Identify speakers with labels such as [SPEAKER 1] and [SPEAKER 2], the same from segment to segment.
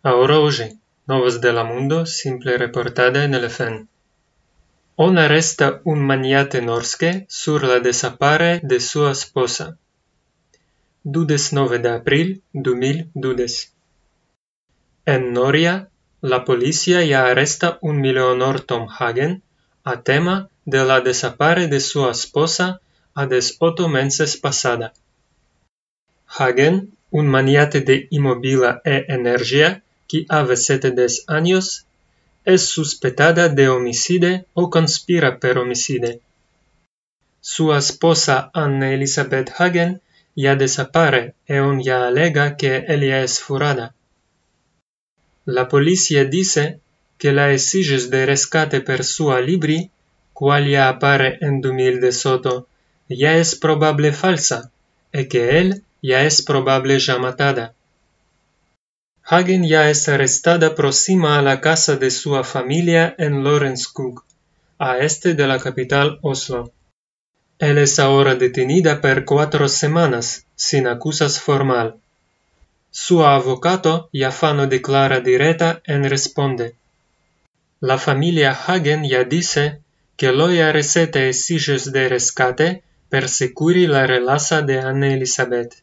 [SPEAKER 1] Ahora oye, Novas de la Mundo, simple reportada en el fen. On arresta un maniate norske sur la desapare de su esposa. Dudes 9 de abril dudes En Noria, la policía ya arresta un milionor Tom Hagen a tema de la desapare de su esposa a des otto meses pasada. Hagen, un maniate de imobila e energía, que a des años es suspetada de homicide o conspira per homicide. Su esposa Anne Elisabeth Hagen ya desapare un ya alega que ella es furada. La policía dice que la exiges de rescate per sua libri, cual ya apare en soto ya es probable falsa, y e que él ya es probable ya matada. Hagen ya es arrestada próxima a la casa de su familia en Lorenskog, a este de la capital Oslo. Él es ahora detenida por cuatro semanas, sin acusas formal. Su abogado Jafano declara directa en responde. La familia Hagen ya dice que Loya receta exiges de rescate persecuri la relaza de Anne Elizabeth.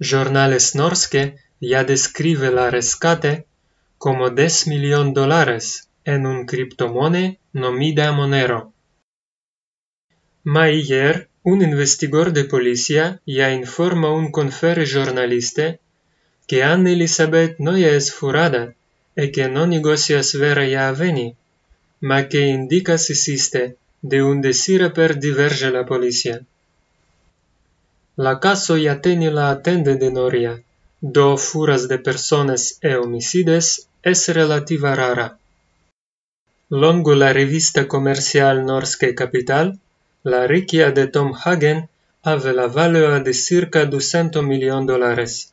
[SPEAKER 1] Jornales Norske ya describe la rescate como 10 de dólares en un criptomone nomida Monero. Mayer, un investigador de policía, ya informa a un confere jornalista que Anne Elizabeth no es furada y que no negocias vera ya veni, ma que indica si existe, de un desir per diverge la policía. La caso ya tiene la atende de Noria do furas de personas e homicides es relativa rara. Longo la revista comercial Norske Capital, la riquia de Tom Hagen ave la valua de circa 200 de dólares.